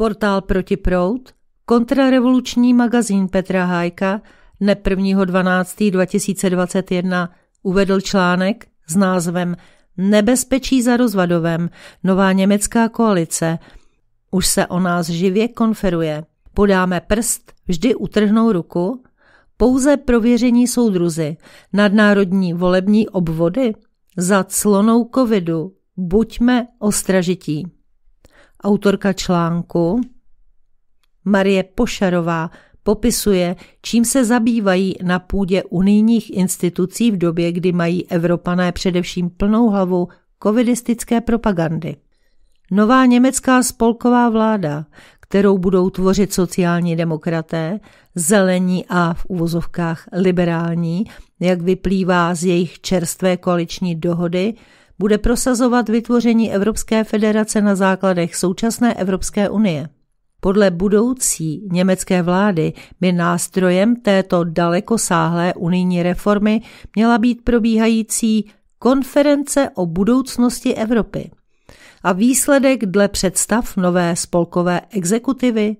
portál prout, kontrarevoluční magazín Petra Hájka dne 1.12.2021 uvedl článek s názvem Nebezpečí za rozvadovem, nová německá koalice. Už se o nás živě konferuje. Podáme prst, vždy utrhnou ruku. Pouze prověření soudruzy, nadnárodní volební obvody, za clonou covidu, buďme ostražití. Autorka článku Marie Pošarová popisuje, čím se zabývají na půdě unijních institucí v době, kdy mají Evropané především plnou hlavu covidistické propagandy. Nová německá spolková vláda, kterou budou tvořit sociální demokraté, zelení a v uvozovkách liberální, jak vyplývá z jejich čerstvé koaliční dohody, bude prosazovat vytvoření Evropské federace na základech současné Evropské unie. Podle budoucí německé vlády by nástrojem této dalekosáhlé unijní reformy měla být probíhající konference o budoucnosti Evropy. A výsledek dle představ nové spolkové exekutivy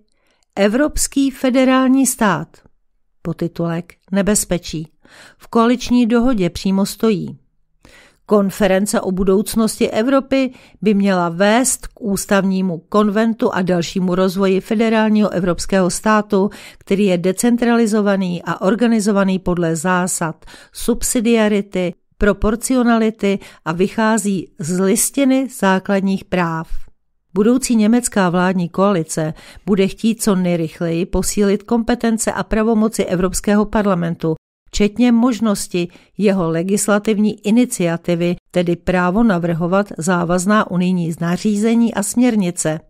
Evropský federální stát. Potitulek Nebezpečí. V koaliční dohodě přímo stojí. Konference o budoucnosti Evropy by měla vést k ústavnímu konventu a dalšímu rozvoji federálního evropského státu, který je decentralizovaný a organizovaný podle zásad subsidiarity, proporcionality a vychází z listiny základních práv. Budoucí německá vládní koalice bude chtít co nejrychleji posílit kompetence a pravomoci Evropského parlamentu včetně možnosti jeho legislativní iniciativy, tedy právo navrhovat závazná unijní znařízení a směrnice.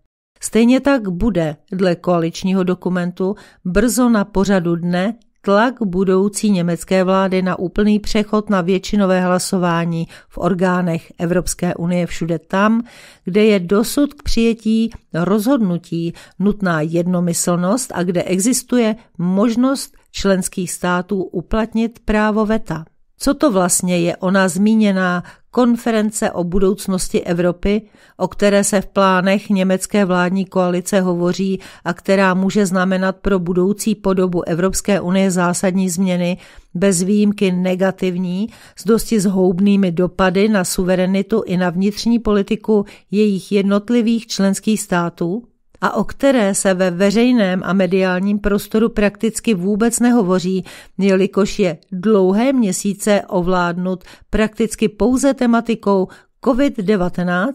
Stejně tak bude dle koaličního dokumentu brzo na pořadu dne tlak budoucí německé vlády na úplný přechod na většinové hlasování v orgánech Evropské unie všude tam, kde je dosud k přijetí rozhodnutí nutná jednomyslnost a kde existuje možnost členských států uplatnit právo veta. Co to vlastně je ona zmíněná konference o budoucnosti Evropy, o které se v plánech německé vládní koalice hovoří a která může znamenat pro budoucí podobu Evropské unie zásadní změny, bez výjimky negativní, s dosti zhoubnými dopady na suverenitu i na vnitřní politiku jejich jednotlivých členských států? a o které se ve veřejném a mediálním prostoru prakticky vůbec nehovoří, jelikož je dlouhé měsíce ovládnut prakticky pouze tematikou COVID-19,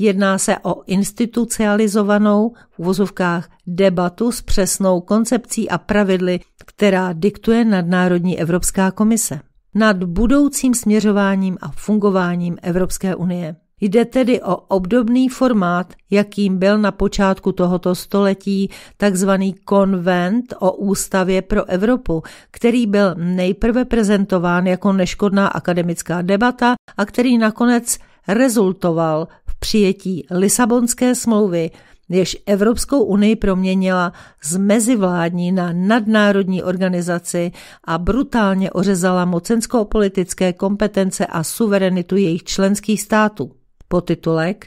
Jedná se o institucionalizovanou v uvozovkách debatu s přesnou koncepcí a pravidly, která diktuje nadnárodní Evropská komise nad budoucím směřováním a fungováním Evropské unie. Jde tedy o obdobný formát, jakým byl na počátku tohoto století tzv. konvent o ústavě pro Evropu, který byl nejprve prezentován jako neškodná akademická debata a který nakonec rezultoval v přijetí Lisabonské smlouvy, jež Evropskou unii proměnila z mezivládní na nadnárodní organizaci a brutálně ořezala mocensko-politické kompetence a suverenitu jejich členských států. Podtitulek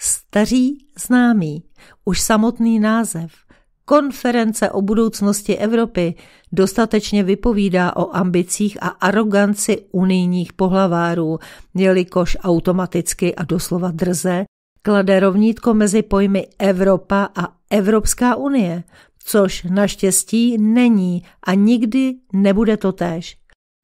Staří známý, už samotný název, konference o budoucnosti Evropy dostatečně vypovídá o ambicích a aroganci unijních pohlavárů, jelikož automaticky a doslova drze klade rovnítko mezi pojmy Evropa a Evropská unie, což naštěstí není a nikdy nebude to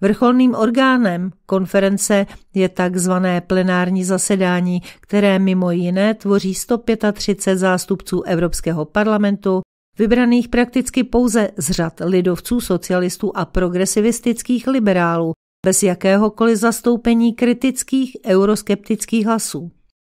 Vrcholným orgánem konference je takzvané plenární zasedání, které mimo jiné tvoří 135 zástupců Evropského parlamentu, vybraných prakticky pouze z řad lidovců, socialistů a progresivistických liberálů, bez jakéhokoliv zastoupení kritických euroskeptických hlasů.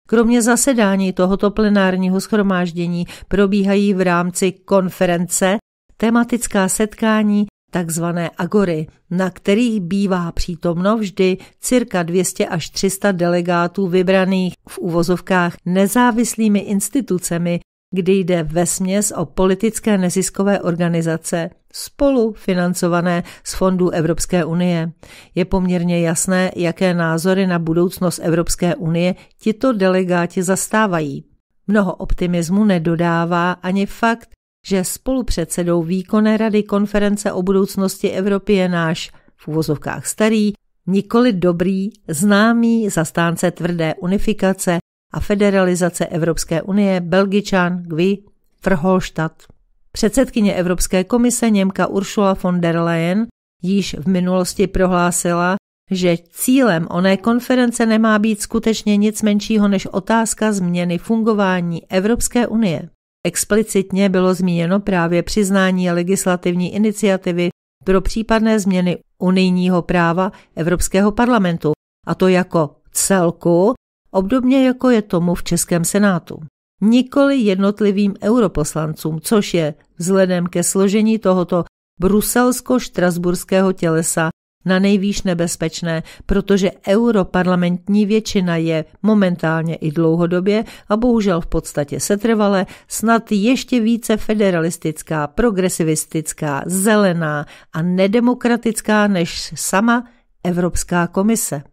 Kromě zasedání tohoto plenárního schromáždění probíhají v rámci konference tematická setkání takzvané agory, na kterých bývá přítomno vždy cirka 200 až 300 delegátů vybraných v uvozovkách nezávislými institucemi, kdy jde ve směs o politické neziskové organizace spolu financované z fondů Evropské unie. Je poměrně jasné, jaké názory na budoucnost Evropské unie tito delegáti zastávají. Mnoho optimismu nedodává ani fakt, že spolupředsedou výkonné rady konference o budoucnosti Evropy je náš v uvozovkách starý, nikoli dobrý, známý zastánce tvrdé unifikace a federalizace Evropské unie Belgičan Gvi Verhofstadt. Předsedkyně Evropské komise Němka Ursula von der Leyen již v minulosti prohlásila, že cílem oné konference nemá být skutečně nic menšího než otázka změny fungování Evropské unie. Explicitně bylo zmíněno právě přiznání legislativní iniciativy pro případné změny unijního práva Evropského parlamentu, a to jako celku, obdobně jako je tomu v Českém senátu. Nikoli jednotlivým europoslancům, což je vzhledem ke složení tohoto bruselsko-štrasburského tělesa na nejvýš nebezpečné, protože europarlamentní většina je momentálně i dlouhodobě a bohužel v podstatě setrvale snad ještě více federalistická, progresivistická, zelená a nedemokratická než sama Evropská komise.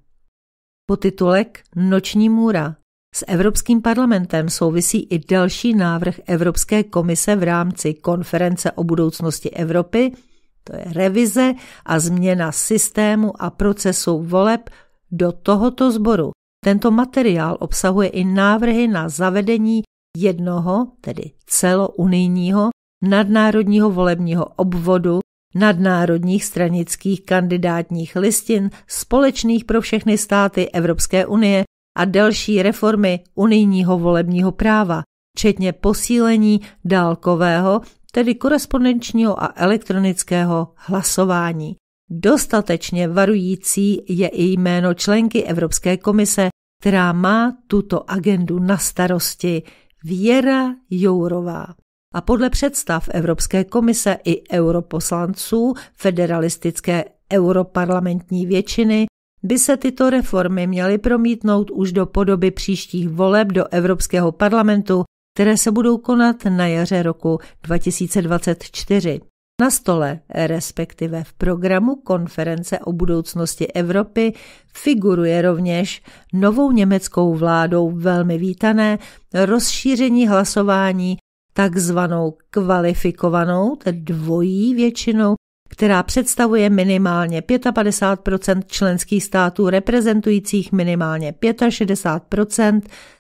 Potitulek Noční můra s Evropským parlamentem souvisí i další návrh Evropské komise v rámci konference o budoucnosti Evropy – to je revize a změna systému a procesu voleb do tohoto sboru. Tento materiál obsahuje i návrhy na zavedení jednoho, tedy celounijního, nadnárodního volebního obvodu, nadnárodních stranických kandidátních listin společných pro všechny státy Evropské unie a další reformy unijního volebního práva, včetně posílení dálkového tedy korespondenčního a elektronického hlasování. Dostatečně varující je i jméno členky Evropské komise, která má tuto agendu na starosti, Věra Jourová. A podle představ Evropské komise i europoslanců federalistické europarlamentní většiny by se tyto reformy měly promítnout už do podoby příštích voleb do Evropského parlamentu které se budou konat na jaře roku 2024. Na stole, respektive v programu konference o budoucnosti Evropy, figuruje rovněž novou německou vládou velmi vítané rozšíření hlasování takzvanou kvalifikovanou, tedy dvojí většinou která představuje minimálně 55 členských států reprezentujících minimálně 65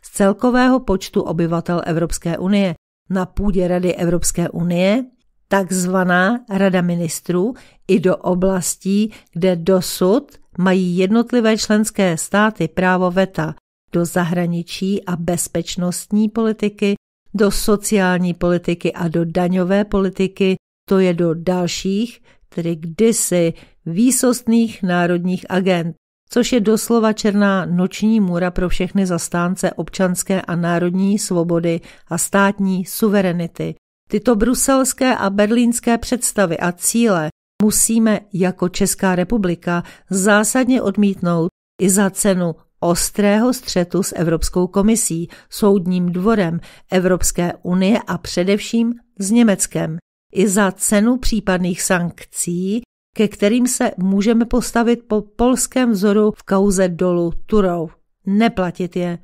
z celkového počtu obyvatel Evropské unie na půdě Rady Evropské unie, takzvaná Rada ministrů, i do oblastí, kde dosud mají jednotlivé členské státy právo veta do zahraničí a bezpečnostní politiky, do sociální politiky a do daňové politiky, to je do dalších tedy kdysi výsostných národních agent, což je doslova černá noční můra pro všechny zastánce občanské a národní svobody a státní suverenity. Tyto bruselské a berlínské představy a cíle musíme jako Česká republika zásadně odmítnout i za cenu ostrého střetu s Evropskou komisí, soudním dvorem Evropské unie a především s Německem i za cenu případných sankcí, ke kterým se můžeme postavit po polském vzoru v kauze dolu Turou. Neplatit je.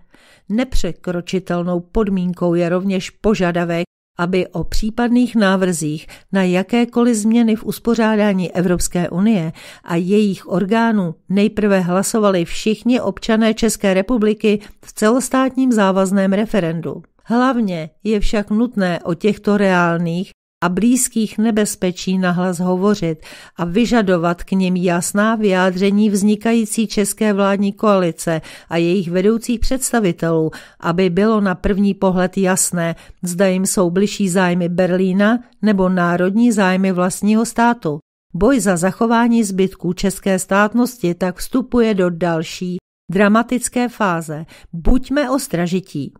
Nepřekročitelnou podmínkou je rovněž požadavek, aby o případných návrzích na jakékoliv změny v uspořádání Evropské unie a jejich orgánů nejprve hlasovali všichni občané České republiky v celostátním závazném referendu. Hlavně je však nutné o těchto reálných a blízkých nebezpečí nahlas hovořit a vyžadovat k nim jasná vyjádření vznikající české vládní koalice a jejich vedoucích představitelů, aby bylo na první pohled jasné, zda jim jsou bližší zájmy Berlína nebo národní zájmy vlastního státu. Boj za zachování zbytků české státnosti tak vstupuje do další dramatické fáze. Buďme ostražití.